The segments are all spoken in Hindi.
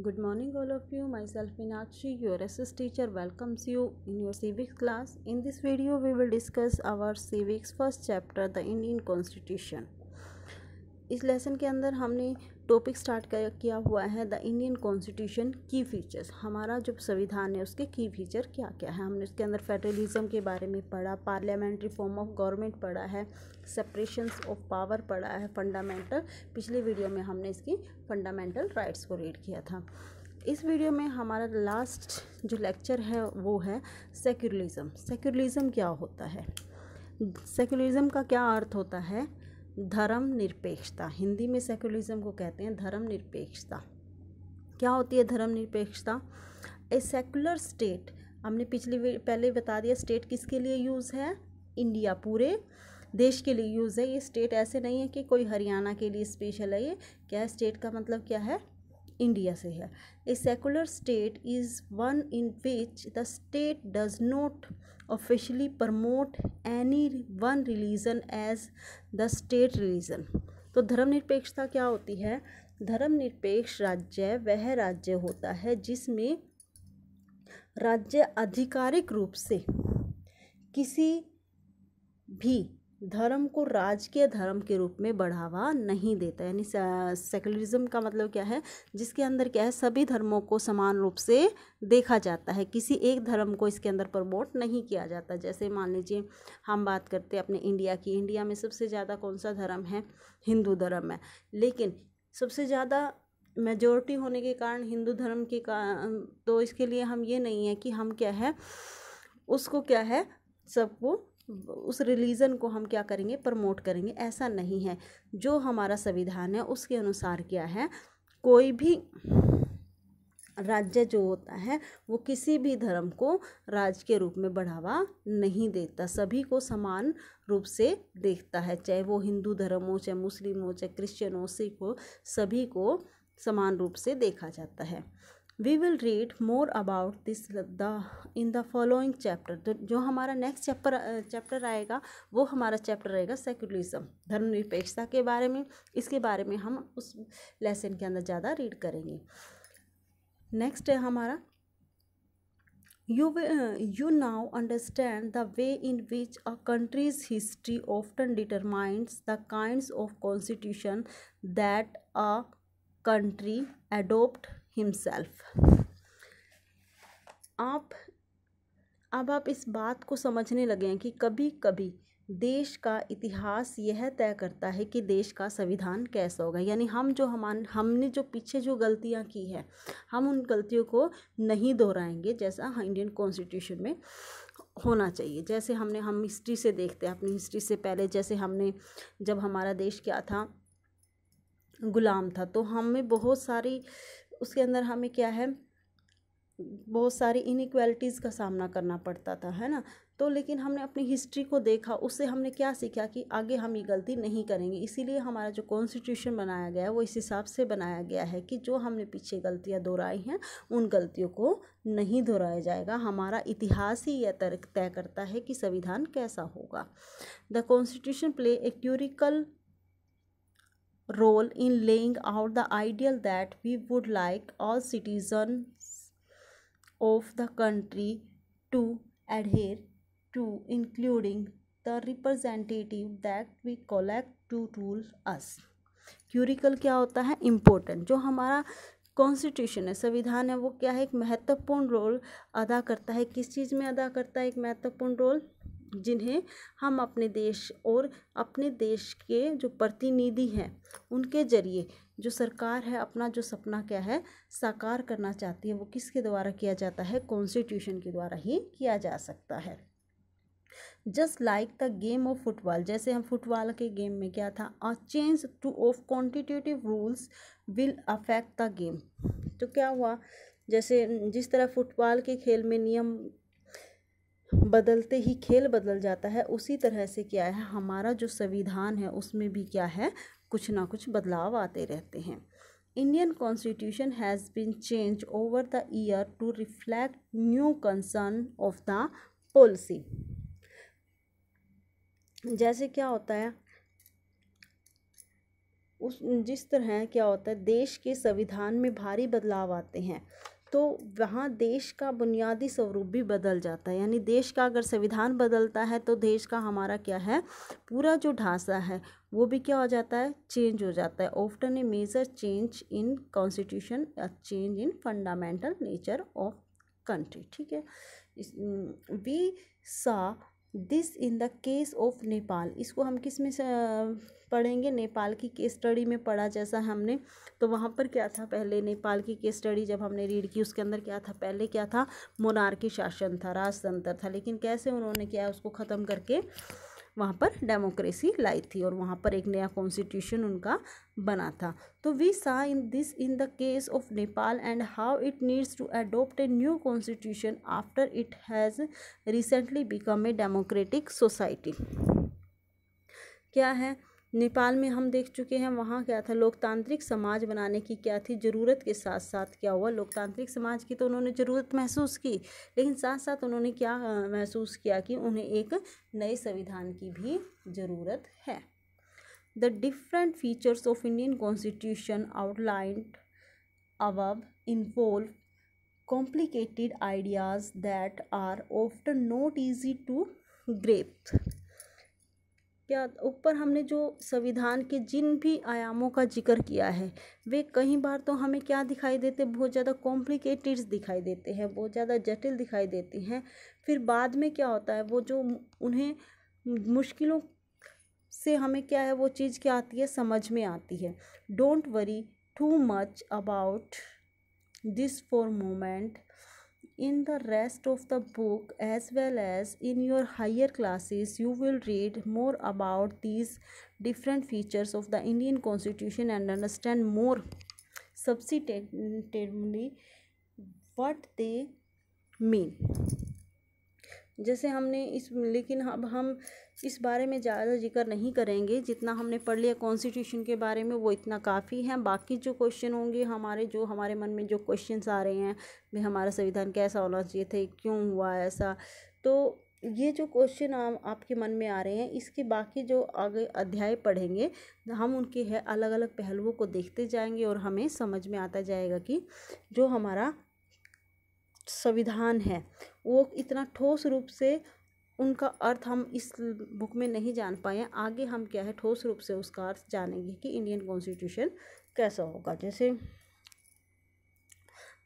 Good morning all of you. Myself Meenakshi, your SS teacher welcomes you in your civics class. In this video we will discuss our civics first chapter the Indian Constitution. इस लेसन के अंदर हमने टॉपिक स्टार्ट किया हुआ है द इंडियन कॉन्स्टिट्यूशन की फीचर्स हमारा जो संविधान है उसके की फीचर क्या क्या है हमने उसके अंदर फेडरलिज्म के बारे में पढ़ा पार्लियामेंट्री फॉर्म ऑफ गवर्नमेंट पढ़ा है सेपरेशन ऑफ पावर पढ़ा है फंडामेंटल पिछले वीडियो में हमने इसकी फंडामेंटल राइट्स को रीड किया था इस वीडियो में हमारा लास्ट जो लेक्चर है वो है सेक्युलरिज्म सेक्युलरिज्म क्या होता है सेक्युलरिज्म का क्या अर्थ होता है धर्म निरपेक्षता हिंदी में सेकुलरिज्म को कहते हैं धर्म निरपेक्षता क्या होती है धर्म निरपेक्षता ए सेकुलर स्टेट हमने पिछली पहले बता दिया स्टेट किसके लिए यूज़ है इंडिया पूरे देश के लिए यूज़ है ये स्टेट ऐसे नहीं है कि कोई हरियाणा के लिए स्पेशल है ये क्या है स्टेट का मतलब क्या है इंडिया से है a secular state is one in which the state does not officially promote any one religion as the state religion तो धर्मनिरपेक्षता क्या होती है धर्मनिरपेक्ष राज्य वह राज्य होता है जिसमें राज्य आधिकारिक रूप से किसी भी धर्म को राजकीय धर्म के रूप में बढ़ावा नहीं देता यानी सेकुलरिज्म का मतलब क्या है जिसके अंदर क्या है सभी धर्मों को समान रूप से देखा जाता है किसी एक धर्म को इसके अंदर प्रमोट नहीं किया जाता जैसे मान लीजिए हम बात करते हैं अपने इंडिया की इंडिया में सबसे ज़्यादा कौन सा धर्म है हिंदू धर्म है लेकिन सबसे ज़्यादा मेजोरिटी होने के कारण हिंदू धर्म के कारण तो इसके लिए हम ये नहीं है कि हम क्या है उसको क्या है सबको उस रिलीज़न को हम क्या करेंगे प्रमोट करेंगे ऐसा नहीं है जो हमारा संविधान है उसके अनुसार क्या है कोई भी राज्य जो होता है वो किसी भी धर्म को राज के रूप में बढ़ावा नहीं देता सभी को समान रूप से देखता है चाहे वो हिंदू धर्म हो चाहे मुस्लिम हो चाहे क्रिश्चियन हो सिख हो सभी को समान रूप से देखा जाता है we will read more about this the in the following chapter तो जो हमारा नेक्स्ट चैप्टर चैप्टर आएगा वो हमारा चैप्टर रहेगा सेक्युलरिज्म धर्मनिरपेक्षता के बारे में इसके बारे में हम उस लेसन के अंदर ज़्यादा रीड करेंगे नेक्स्ट है हमारा you you now understand the way in which a country's history often determines the kind of constitution that a country adopt himself आप अब आप इस बात को समझने लगे हैं कि कभी कभी देश का इतिहास यह तय करता है कि देश का संविधान कैसा होगा यानी हम जो हमान हमने जो पीछे जो गलतियां की है हम उन गलतियों को नहीं दोहराएंगे जैसा हाँ, इंडियन कॉन्स्टिट्यूशन में होना चाहिए जैसे हमने हम हिस्ट्री से देखते हैं अपनी हिस्ट्री से पहले जैसे हमने जब हमारा देश क्या था गुलाम था तो हमें बहुत सारी उसके अंदर हमें क्या है बहुत सारी इनक्वालिटीज़ का सामना करना पड़ता था है ना तो लेकिन हमने अपनी हिस्ट्री को देखा उससे हमने क्या सीखा कि आगे हम ये गलती नहीं करेंगे इसीलिए हमारा जो कॉन्स्टिट्यूशन बनाया गया है वो इस हिसाब से बनाया गया है कि जो हमने पीछे गलतियाँ दोहराई हैं उन गलतियों को नहीं दोहराया जाएगा हमारा इतिहास ही यह तय करता है कि संविधान कैसा होगा the constitution play a crucial role in laying out the ideal that we would like all citizens of the country to adhere to, including the representative that we collect to rule us. Crucial क्या होता है इम्पोर्टेंट जो हमारा कॉन्स्टिट्यूशन है संविधान है वो क्या है एक महत्वपूर्ण रोल अदा करता है किस चीज़ में अदा करता है एक महत्वपूर्ण रोल जिन्हें हम अपने देश और अपने देश के जो प्रतिनिधि हैं उनके जरिए जो सरकार है अपना जो सपना क्या है साकार करना चाहती है वो किसके द्वारा किया जाता है कॉन्स्टिट्यूशन के द्वारा ही किया जा सकता है just like the game of football जैसे हम फुटबॉल के गेम में क्या था a change to of quantitative rules will affect the game तो क्या हुआ जैसे जिस तरह फुटबॉल के खेल में नियम बदलते ही खेल बदल जाता है उसी तरह से क्या है हमारा जो संविधान है उसमें भी क्या है कुछ ना कुछ बदलाव आते रहते हैं Indian constitution has been change over the year to reflect new concern of the policy जैसे क्या होता है उस जिस तरह क्या होता है देश के संविधान में भारी बदलाव आते हैं तो वहाँ देश का बुनियादी स्वरूप भी बदल जाता है यानी देश का अगर संविधान बदलता है तो देश का हमारा क्या है पूरा जो ढांचा है वो भी क्या हो जाता है चेंज हो जाता है often a major change in constitution change in fundamental nature of country ठीक है we saw this in the case of Nepal इसको हम किस में पढ़ेंगे नेपाल की केस स्टडी में पढ़ा जैसा हमने तो वहाँ पर क्या था पहले नेपाल की केस स्टडी जब हमने रीड की उसके अंदर क्या था पहले क्या था मोनार्की शासन था राजतंत्र था लेकिन कैसे उन्होंने क्या उसको ख़त्म करके वहाँ पर डेमोक्रेसी लाई थी और वहाँ पर एक नया कॉन्स्टिट्यूशन उनका बना था तो we saw in this in the case of Nepal and how it needs to adopt a new constitution after it has recently become a democratic society क्या है नेपाल में हम देख चुके हैं वहाँ क्या था लोकतांत्रिक समाज बनाने की क्या थी ज़रूरत के साथ साथ क्या हुआ लोकतांत्रिक समाज की तो उन्होंने ज़रूरत महसूस की लेकिन साथ साथ उन्होंने क्या महसूस किया कि उन्हें एक नए संविधान की भी ज़रूरत है the different features of Indian constitution outlined above involve complicated ideas that are often not easy to grasp क्या ऊपर हमने जो संविधान के जिन भी आयामों का जिक्र किया है वे कई बार तो हमें क्या दिखाई देते बहुत ज़्यादा कॉम्प्लिकेटेड दिखाई देते हैं बहुत ज़्यादा जटिल दिखाई देती हैं फिर बाद में क्या होता है वो जो उन्हें मुश्किलों से हमें क्या है वो चीज़ क्या आती है समझ में आती है don't worry too much about this for moment in the rest of the book as well as in your higher classes you will read more about these different features of the indian constitution and understand more substantively what they mean जैसे हमने इस लेकिन अब हम इस बारे में ज़्यादा जिक्र नहीं करेंगे जितना हमने पढ़ लिया कॉन्स्टिट्यूशन के बारे में वो इतना काफ़ी है बाकी जो क्वेश्चन होंगे हमारे जो हमारे मन में जो क्वेश्चन आ रहे हैं भाई हमारा संविधान कैसा होना चाहिए थे क्यों हुआ ऐसा तो ये जो क्वेश्चन आपके मन में आ रहे हैं इसके बाकी जो आगे अध्याय पढ़ेंगे हम उनके है अलग अलग पहलुओं को देखते जाएंगे और हमें समझ में आता जाएगा कि जो हमारा संविधान है वो इतना ठोस रूप से उनका अर्थ हम इस बुक में नहीं जान पाए आगे हम क्या है ठोस रूप से उसका अर्थ जानेंगे कि इंडियन कॉन्स्टिट्यूशन कैसा होगा जैसे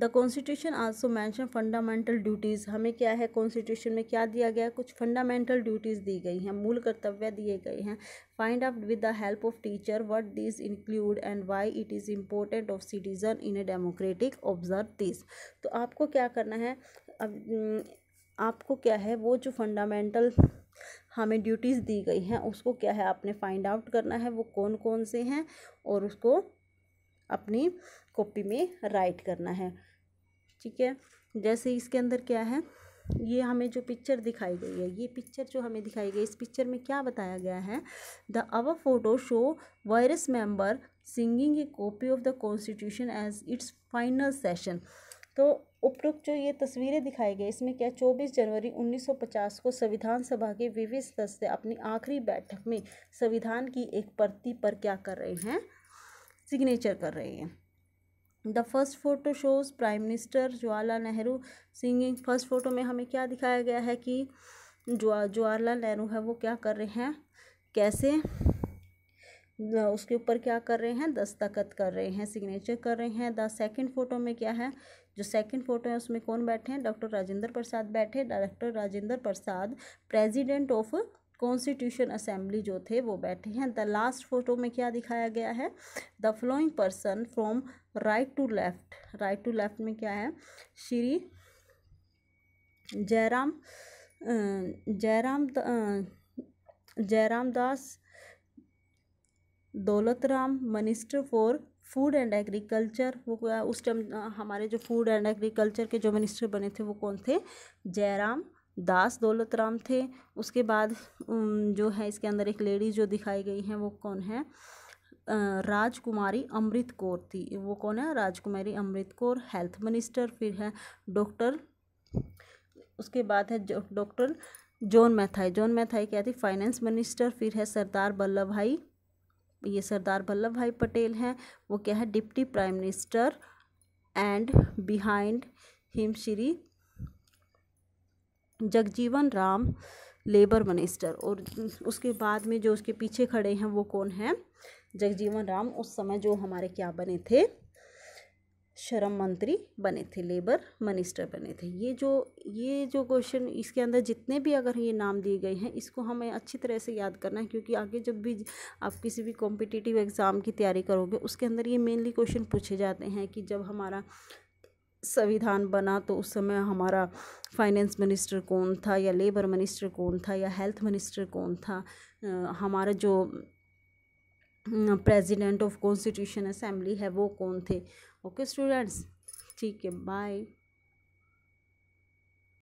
the constitution also mention fundamental duties हमें क्या है कॉन्स्टिट्यूशन में क्या दिया गया है कुछ फंडामेंटल ड्यूटीज़ दी गई हैं मूल कर्तव्य दिए गए हैं find out with the help of teacher what this include and why it is important of citizen in a democratic observe this तो आपको क्या करना है अब आपको क्या है वो जो फंडामेंटल हमें ड्यूटीज़ दी गई हैं उसको क्या है आपने फाइंड आउट करना है वो कौन कौन से हैं और उसको अपनी कॉपी में राइट करना है ठीक है जैसे इसके अंदर क्या है ये हमें जो पिक्चर दिखाई गई है ये पिक्चर जो हमें दिखाई गई इस पिक्चर में क्या बताया गया है the above photo show various member singing a copy of the constitution as it's final session तो उपरोक्त जो ये तस्वीरें दिखाई गई इसमें क्या 24 जनवरी 1950 को संविधान सभा के विविध सदस्य अपनी आखिरी बैठक में संविधान की एक प्रति पर क्या कर रहे हैं सिग्नेचर कर रहे हैं the first photo shows prime minister Jawaharlal Nehru singing first photo में हमें क्या दिखाया गया है कि जवाहरलाल नेहरू है वो क्या कर रहे हैं कैसे उसके ऊपर क्या कर रहे हैं दस्तखत कर रहे हैं सिग्नेचर कर रहे हैं द सेकंड फोटो में क्या है जो सेकंड फोटो है उसमें कौन बैठे हैं डॉक्टर राजेंद्र प्रसाद बैठे director Rajendra Prasad president of constitution assembly जो थे वो बैठे हैं द लास्ट फोटो में क्या दिखाया गया है the following person from right to left right to left में क्या है Shri Jairam Jairam Jairam Das Daulatram minister for food and agriculture वो उस टाइम हमारे जो फूड एंड एग्रीकल्चर के जो मिनिस्टर बने थे वो कौन थे जयराम दास दौलत राम थे उसके बाद जो है इसके अंदर एक लेडीज़ जो दिखाई गई हैं वो कौन है राजकुमारी अमृत कौर थी वो कौन है राजकुमारी अमृत कौर हेल्थ मिनिस्टर फिर है डॉक्टर उसके बाद है डॉक्टर जॉन मैथाई जॉन मैथाई क्या थी फाइनेंस मिनिस्टर फिर है सरदार वल्लभ भाई ये सरदार वल्लभ भाई पटेल हैं वो क्या है deputy prime minister and behind him Shri Jagjivan Ram labour minister और उसके बाद में जो उसके पीछे खड़े हैं वो कौन हैं जगजीवन राम उस समय जो हमारे क्या बने थे श्रम मंत्री बने थे लेबर मिनिस्टर बने थे ये जो ये जो क्वेश्चन इसके अंदर जितने भी अगर ये नाम दिए गए हैं इसको हमें अच्छी तरह से याद करना है क्योंकि आगे जब भी आप किसी भी कॉम्पिटिटिव एग्ज़ाम की तैयारी करोगे उसके अंदर ये मेनली क्वेश्चन पूछे जाते हैं कि जब हमारा संविधान बना तो उस समय हमारा फाइनेंस मिनिस्टर कौन था या लेबर मिनिस्टर कौन था या हेल्थ मिनिस्टर कौन था हमारा जो प्रेसिडेंट ऑफ कॉन्स्टिट्यूशन असेंबली है वो कौन थे ओके स्टूडेंट्स ठीक है बाय